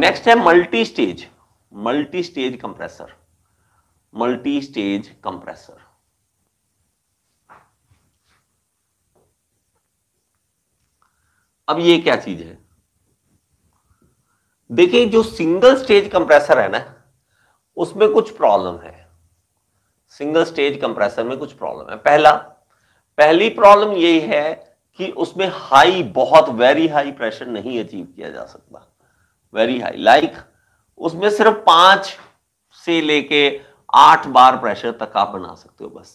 next है multi stage multi stage compressor multi stage compressor अब ये क्या चीज है देखिए जो सिंगल स्टेज कंप्रेसर है ना उसमें कुछ प्रॉब्लम है सिंगल स्टेज कंप्रेसर में कुछ प्रॉब्लम है पहला पहली प्रॉब्लम यही है कि उसमें हाई बहुत वेरी हाई प्रेशर नहीं अचीव किया जा सकता वेरी हाई लाइक उसमें सिर्फ पांच से लेके आठ बार प्रेशर तक आप बना सकते हो बस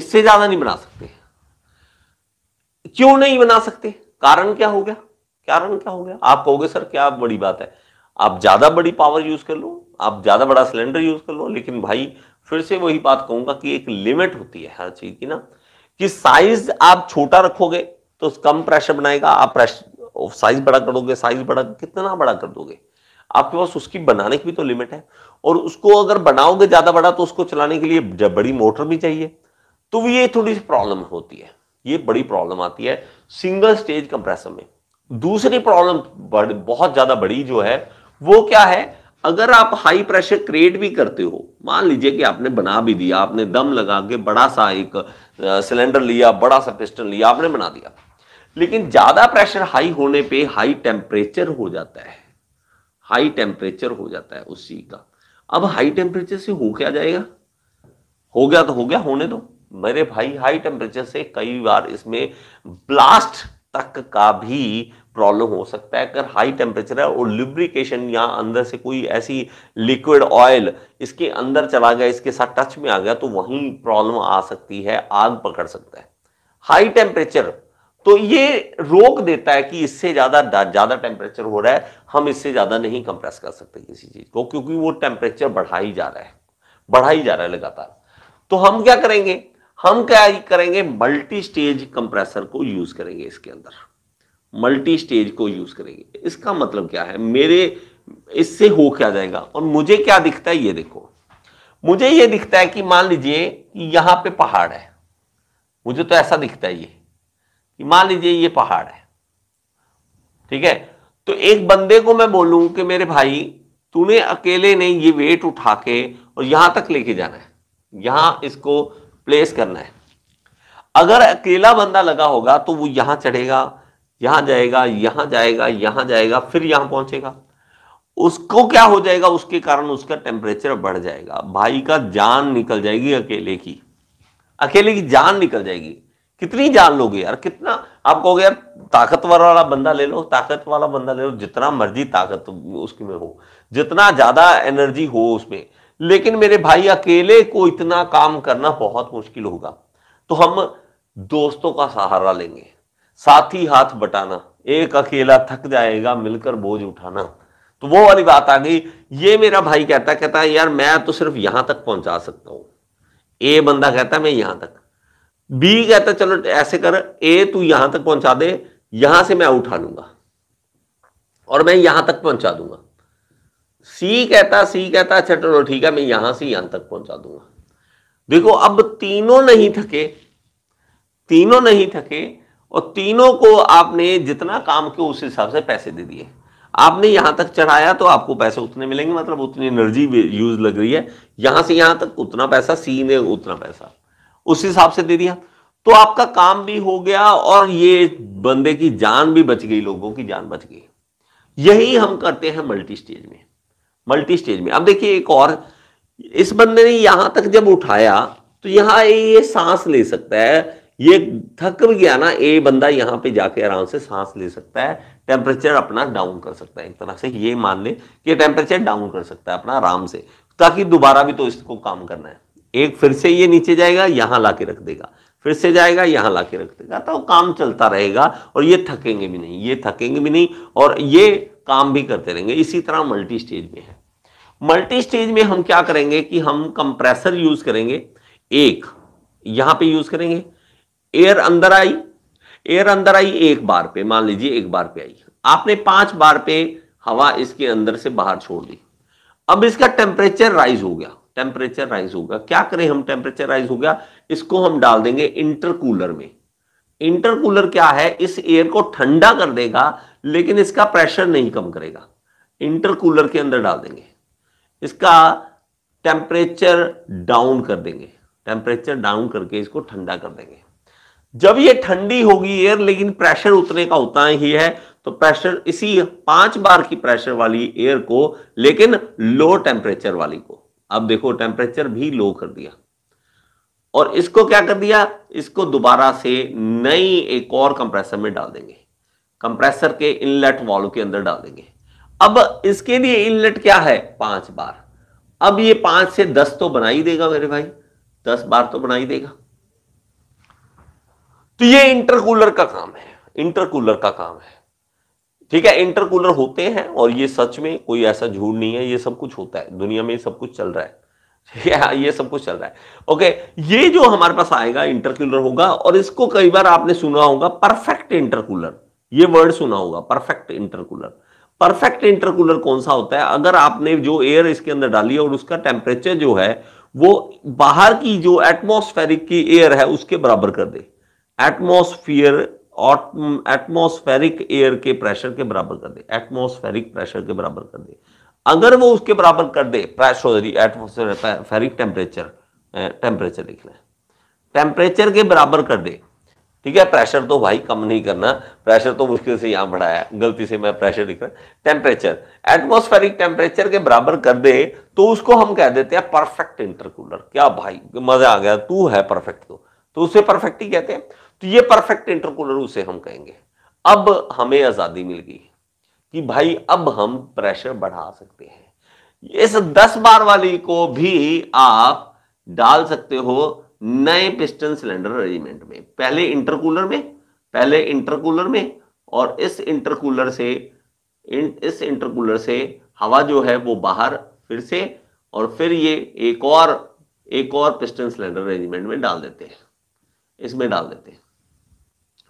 इससे ज्यादा नहीं बना सकते क्यों नहीं बना सकते कारण क्या हो गया कारण क्या हो गया आप कहोगे सर क्या बड़ी बात है आप ज्यादा बड़ी पावर यूज कर लो आप ज्यादा बड़ा सिलेंडर यूज कर लो लेकिन भाई फिर से वही बात कहूंगा कि एक लिमिट होती है हर चीज की ना कि साइज आप छोटा रखोगे तो कम प्रेशर बनाएगा आप प्रेशर साइज बड़ा कर दोगे साइज बड़ा कितना बड़ा कर दोगे आपके पास उसकी बनाने की भी तो लिमिट है और उसको अगर बनाओगे ज्यादा बड़ा तो उसको चलाने के लिए जब बड़ी मोटर भी चाहिए तो ये थोड़ी सी प्रॉब्लम होती है ये बड़ी प्रॉब्लम आती है सिंगल स्टेज कंप्रेसर में दूसरी प्रॉब्लम बहुत ज्यादा बड़ी जो है वो क्या है अगर आप हाई प्रेशर क्रिएट भी करते हो मान लीजिए कि आपने बना भी दिया आपने दम लगा के बड़ा सा एक सिलेंडर लिया बड़ा सा पिस्टन लिया आपने बना दिया लेकिन ज्यादा प्रेशर हाई होने पे हाई टेम्परेचर हो जाता है हाई टेम्परेचर हो जाता है उस चीज का अब हाई टेम्परेचर से हो क्या जाएगा हो गया तो हो गया होने दो मेरे भाई हाई टेम्परेचर से कई बार इसमें ब्लास्ट तक का भी प्रॉब्लम हो सकता है अगर हाई टेम्परेचर है और लिब्रिकेशन या अंदर से कोई ऐसी लिक्विड ऑयल इसके अंदर चला गया इसके साथ टच में आ गया तो वहीं प्रॉब्लम आ सकती है आग पकड़ सकता है हाई टेम्परेचर तो ये रोक देता है कि इससे ज़्यादा ज़्यादा टेम्परेचर हो रहा है हम इससे ज़्यादा नहीं कंप्रेस कर सकते किसी चीज़ को क्योंकि वो टेम्परेचर बढ़ा ही जा रहा है बढ़ा ही जा रहा है लगातार तो हम क्या करेंगे हम क्या करेंगे मल्टी स्टेज कंप्रेसर को यूज़ करेंगे इसके अंदर मल्टी स्टेज को यूज़ करेंगे इसका मतलब क्या है मेरे इससे हो क्या जाएगा और मुझे क्या दिखता है ये देखो मुझे ये दिखता है कि मान लीजिए यहां पे पहाड़ है मुझे तो ऐसा दिखता है ये कि मान लीजिए ये पहाड़ है ठीक है तो एक बंदे को मैं बोलूं कि मेरे भाई तूने अकेले ने ये वेट उठा के और यहां तक लेके जाना है यहां इसको प्लेस करना है अगर अकेला बंदा लगा होगा तो वो यहां चढ़ेगा यहां जाएगा यहां जाएगा यहां जाएगा फिर यहां पहुंचेगा उसको क्या हो जाएगा उसके कारण उसका टेम्परेचर बढ़ जाएगा भाई का जान निकल जाएगी अकेले की अकेले की जान निकल जाएगी कितनी जान लोगे यार कितना आप कहोगे यार ताकतवर वाला बंदा ले लो ताकत वाला बंदा ले लो जितना मर्जी ताकत उसकी में हो जितना ज्यादा एनर्जी हो उसमें लेकिन मेरे भाई अकेले को इतना काम करना बहुत मुश्किल होगा तो हम दोस्तों का सहारा लेंगे साथ ही हाथ बटाना एक अकेला थक जाएगा मिलकर बोझ उठाना तो वो वाली बात आ गई ये मेरा भाई कहता कहता है यार मैं तो सिर्फ यहां तक पहुंचा सकता हूं ए बंदा कहता मैं यहां तक बी कहता चलो ऐसे कर ए तू यहां तक पहुंचा दे यहां से मैं उठा लूंगा और मैं यहां तक पहुंचा दूंगा सी कहता सी कहता अच्छा चलो ठीक है मैं यहां से यहां तक पहुंचा दूंगा देखो अब तीनों नहीं थके तीनों नहीं थके और तीनों को आपने जितना काम किया उस हिसाब से पैसे दे दिए आपने यहां तक चढ़ाया तो आपको पैसे उतने मिलेंगे मतलब उतनी एनर्जी यूज लग रही है यहां से यहां तक उतना पैसा सी ने उतना पैसा उस हिसाब से दे दिया तो आपका काम भी हो गया और ये बंदे की जान भी बच गई लोगों की जान बच गई यही हम करते हैं मल्टी स्टेज में मल्टी स्टेज में अब देखिए एक और इस बंदे ने यहां तक जब उठाया तो यहां ये सांस ले सकता है ये थक भी गया ना ये बंदा यहां पे जाके आराम से सांस ले सकता है टेम्परेचर अपना डाउन कर सकता है एक तरह से ये मान ले कि टेम्परेचर डाउन कर सकता है अपना आराम से ताकि दोबारा भी तो इसको काम करना है एक फिर से ये नीचे जाएगा यहां ला के रख देगा फिर से जाएगा यहां ला के रख देगा तो काम चलता रहेगा और ये थकेंगे भी नहीं ये थकेंगे भी नहीं और ये काम भी करते रहेंगे इसी तरह मल्टी स्टेज में है मल्टी स्टेज में हम क्या करेंगे कि हम कंप्रेसर यूज करेंगे एक यहां पे यूज करेंगे एयर अंदर आई एयर अंदर आई एक बार पे मान लीजिए एक बार पे आई आपने पांच बार पे हवा इसके अंदर से बाहर छोड़ दी अब इसका टेम्परेचर राइज हो गया टेम्परेचर राइज होगा क्या करें हम टेम्परेचर राइज हो गया इसको हम डाल देंगे इंटरकूलर में इंटरकूलर क्या है इस एयर को ठंडा कर देगा लेकिन इसका प्रेशर नहीं कम करेगा इंटरकूलर के अंदर डाल देंगे इसका टेम्परेचर डाउन कर देंगे टेम्परेचर डाउन करके इसको ठंडा कर देंगे जब ये ठंडी होगी एयर लेकिन प्रेशर उतने का उतना ही है तो प्रेशर इसी पांच बार की प्रेशर वाली एयर को लेकिन लो टेम्परेचर वाली को अब देखो टेम्परेचर भी लो कर दिया और इसको क्या कर दिया इसको दोबारा से नई एक और कंप्रेसर में डाल देंगे कंप्रेसर के इनलेट वॉल्व के अंदर डाल देंगे अब इसके लिए इनलेट क्या है पांच बार अब ये पांच से दस तो बना ही देगा मेरे भाई दस बार तो बना ही देगा तो ये इंटरकूलर का काम है इंटरकूलर का काम है ठीक है इंटरकूलर होते हैं और ये सच में कोई ऐसा झूठ नहीं है ये सब कुछ होता है दुनिया में सब कुछ चल रहा है ठीक है हाँ, ये सब कुछ चल रहा है ओके ये जो हमारे पास आएगा इंटरकूलर होगा और इसको कई बार आपने सुना होगा परफेक्ट इंटरकूलर ये वर्ड सुना होगा परफेक्ट इंटरकूलर परफेक्ट इंटरकूलर कौन सा होता है अगर आपने जो एयर इसके अंदर डाली है और उसका टेम्परेचर जो है वो बाहर की जो एटमोस्फेरिक की एयर है उसके बराबर कर दे एटमोस्फियर एटमोस्फेरिक एयर के प्रेशर के बराबर कर दे एटमोस्फेरिक प्रेशर के बराबर कर दे अगर वो उसके बराबर कर दे सॉरी एटमोस्फेरिक टेम्परेचर टेम्परेचर लिख लें टेम्परेचर के बराबर कर दे ठीक है प्रेशर तो भाई कम नहीं करना प्रेशर तो मुश्किल से यहां बढ़ाया गलती से मैं प्रेशर लिख रहा टेम्परेचर एटमोस्फेरिक टेम्परेचर के बराबर कर दे तो उसको हम कह देते हैं परफेक्ट इंटरकूलर क्या भाई मजा आ गया तू है परफेक्ट तो तो उसे परफेक्ट ही कहते हैं तो ये परफेक्ट इंटरकूलर उसे हम कहेंगे अब हमें आज़ादी मिल गई कि भाई अब हम प्रेशर बढ़ा सकते हैं इस 10 बार वाली को भी आप डाल सकते हो नए पिस्टन सिलेंडर अरेंजमेंट में पहले इंटरकूलर में पहले इंटरकूलर में और इस इंटरकूलर से इन, इस इंटरकूलर से हवा जो है वो बाहर फिर से और फिर ये एक और एक और पिस्टन सिलेंडर अरेंजमेंट में डाल देते हैं इसमें डाल देते हैं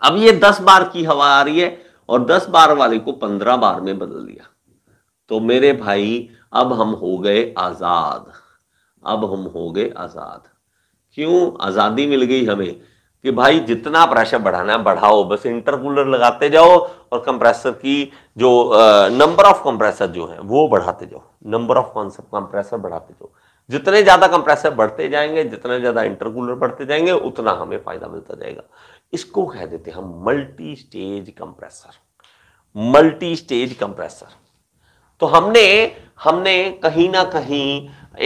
अब ये दस बार की हवा आ रही है और दस बार वाले को पंद्रह बार में बदल दिया तो मेरे भाई अब हम हो गए आजाद अब हम हो गए आजाद क्यों आजादी मिल गई हमें कि भाई जितना प्रेशर बढ़ाना है बढ़ाओ बस इंटरकूलर लगाते जाओ और कंप्रेसर की जो नंबर ऑफ कंप्रेसर जो है वो बढ़ाते जाओ नंबर ऑफ कॉन्सेप्ट कंप्रेसर बढ़ाते जाओ जितने ज़्यादा कंप्रेसर बढ़ते जाएंगे जितने ज़्यादा इंटरकूलर बढ़ते जाएंगे उतना हमें फ़ायदा मिलता जाएगा इसको कह देते हैं हम multi stage compressor multi stage compressor तो हमने हमने कहीं ना कहीं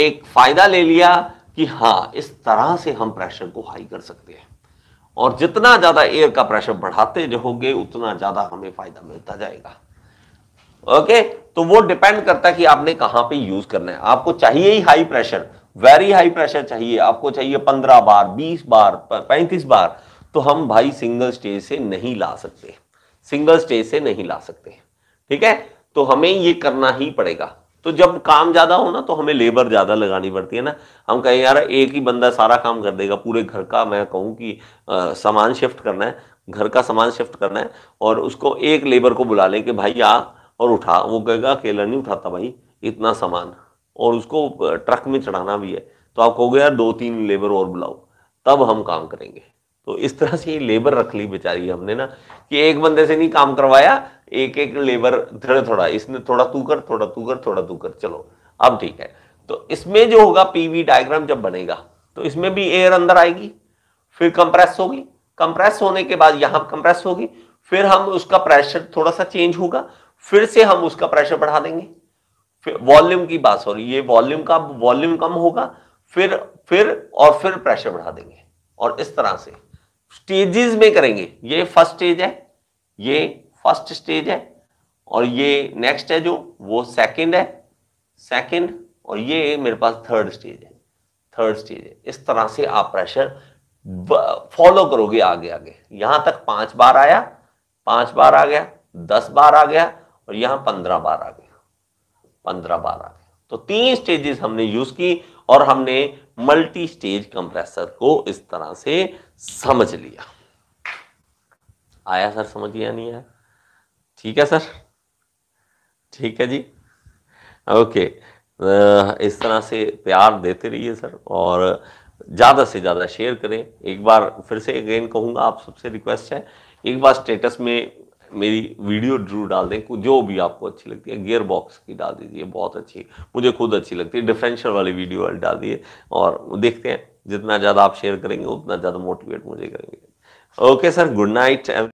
एक फ़ायदा ले लिया कि हाँ इस तरह से हम प्रेशर को हाई कर सकते हैं और जितना ज़्यादा एयर का प्रेशर बढ़ाते जाओगे उतना ज़्यादा हमें फ़ायदा मिलता जाएगा ओके तो वो डिपेंड करता है कि आपने कहां पे यूज करना है आपको चाहिए ही high pressure very high pressure चाहिए आपको चाहिए पंद्रह बार बीस बार पैंतीस बार तो हम भाई सिंगल स्टेज से नहीं ला सकते सिंगल स्टेज से नहीं ला सकते ठीक है तो हमें ये करना ही पड़ेगा तो जब काम ज्यादा हो ना तो हमें लेबर ज्यादा लगानी पड़ती है ना हम कहें यार एक ही बंदा सारा काम कर देगा पूरे घर का मैं कहूं कि सामान शिफ्ट करना है घर का सामान शिफ्ट करना है और उसको एक लेबर को बुला लें कि भाई आ और उठा वो कहेगा अकेला नहीं उठाता भाई इतना सामान और उसको ट्रक में चढ़ाना भी है तो आप कहोगे यार दो तीन लेबर और बुलाओ तब हम काम करेंगे तो इस तरह से ये लेबर रख ली बेचारी हमने ना कि एक बंदे से नहीं काम करवाया एक एक लेबर थोड़ा थोड़ा इसने थोड़ा तू कर थोड़ा तू कर थोड़ा तू कर चलो अब ठीक है तो इसमें जो होगा पीवी डायग्राम जब बनेगा तो इसमें भी एयर अंदर आएगी फिर कंप्रेस होगी कंप्रेस होने के बाद यहां कंप्रेस होगी फिर हम उसका प्रेशर थोड़ा सा चेंज होगा फिर से हम उसका प्रेशर बढ़ा देंगे वॉल्यूम की बात हो रही है वॉल्यूम का वॉल्यूम कम होगा फिर फिर और फिर प्रेशर बढ़ा देंगे और इस तरह से स्टेजेस में करेंगे ये फर्स्ट स्टेज है ये फर्स्ट स्टेज है और ये नेक्स्ट है जो वो सेकंड है सेकंड और ये मेरे पास थर्ड स्टेज है थर्ड स्टेज है इस तरह से आप प्रेशर फॉलो करोगे आगे आगे यहां तक पांच बार आया पांच बार आ गया दस बार आ गया और यहां पंद्रह बार आ गया पंद्रह बार आ गया तो तीन स्टेजेस हमने यूज की और हमने मल्टी स्टेज कंप्रेसर को इस तरह से समझ लिया आया सर समझ लिया नहीं आया ठीक है सर ठीक है जी ओके इस तरह से प्यार देते रहिए सर और ज़्यादा से ज़्यादा शेयर करें एक बार फिर से अगेन कहूँगा आप सबसे रिक्वेस्ट है एक बार स्टेटस में मेरी वीडियो जरूर डाल दें जो भी आपको अच्छी लगती है गियर बॉक्स की डाल दीजिए बहुत अच्छी मुझे खुद अच्छी लगती है डिफेंशर वाली वीडियो वाली डाल दिए और देखते हैं जितना ज़्यादा आप शेयर करेंगे उतना ज़्यादा मोटिवेट मुझे करेंगे ओके सर गुड नाइट